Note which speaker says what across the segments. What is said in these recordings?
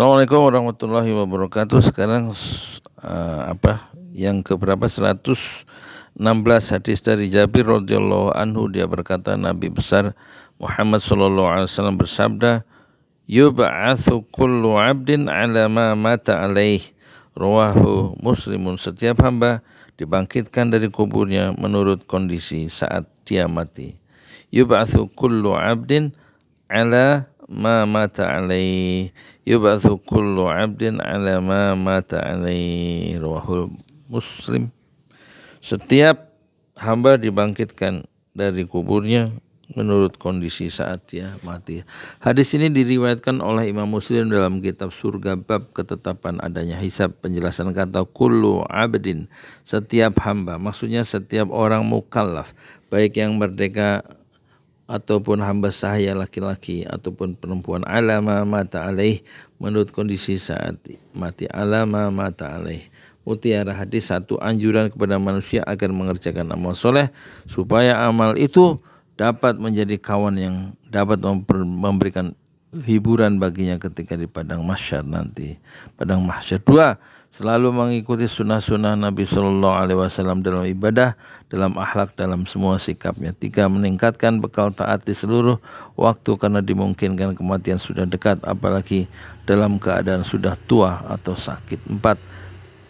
Speaker 1: Assalamualaikum warahmatullahi wabarakatuh. Sekarang uh, apa? Yang keberapa 116 hadis dari Jabir radhiyallahu anhu dia berkata Nabi besar Muhammad sallallahu alaihi wasallam bersabda, "Yub'atsu kullu 'abdin 'ala ma mata 'alaih." Ruahu Muslimun setiap hamba dibangkitkan dari kuburnya menurut kondisi saat dia mati. Yub'atsu kullu 'abdin 'ala ma mata alai yubathu kullu abdin ala ma mata alai rawahul muslim setiap hamba dibangkitkan dari kuburnya menurut kondisi saat dia mati. Hadis ini diriwayatkan oleh Imam Muslim dalam kitab Surga Bab ketetapan adanya hisab penjelasan kata kullu abdin setiap hamba maksudnya setiap orang mukallaf baik yang merdeka ataupun hamba sahaya laki-laki ataupun perempuan alama mata alaih menurut kondisi saat mati alama mata alaih mutiara hadis satu anjuran kepada manusia agar mengerjakan amal soleh supaya amal itu dapat menjadi kawan yang dapat memberikan hiburan baginya ketika di padang mahsyar nanti padang mahsyar dua selalu mengikuti sunnah-sunnah Nabi Shallallahu Alaihi Wasallam dalam ibadah dalam akhlak dalam semua sikapnya tiga meningkatkan bekal taat di seluruh waktu karena dimungkinkan kematian sudah dekat apalagi dalam keadaan sudah tua atau sakit empat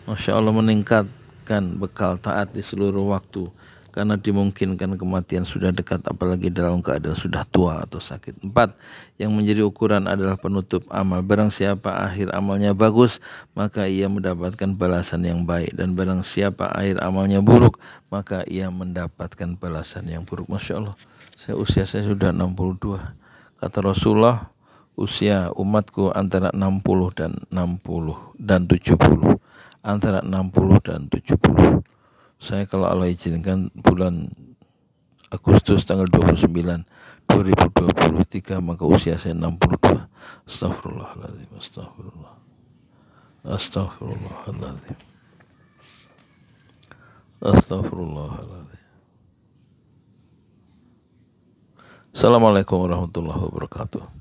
Speaker 1: masya Allah meningkatkan bekal taat di seluruh waktu karena dimungkinkan kematian sudah dekat apalagi dalam keadaan sudah tua atau sakit. Empat, yang menjadi ukuran adalah penutup amal. Barang siapa akhir amalnya bagus, maka ia mendapatkan balasan yang baik dan barang siapa akhir amalnya buruk, maka ia mendapatkan balasan yang buruk. Masya Allah, saya usia saya sudah 62. Kata Rasulullah, usia umatku antara 60 dan 60 dan 70. Antara 60 dan 70 saya kalau Allah izinkan bulan Agustus tanggal 29 2023 maka usia saya 62 astagfirullahaladzim astagfirullah astagfirullahaladzim astagfirullahaladzim Assalamualaikum warahmatullahi wabarakatuh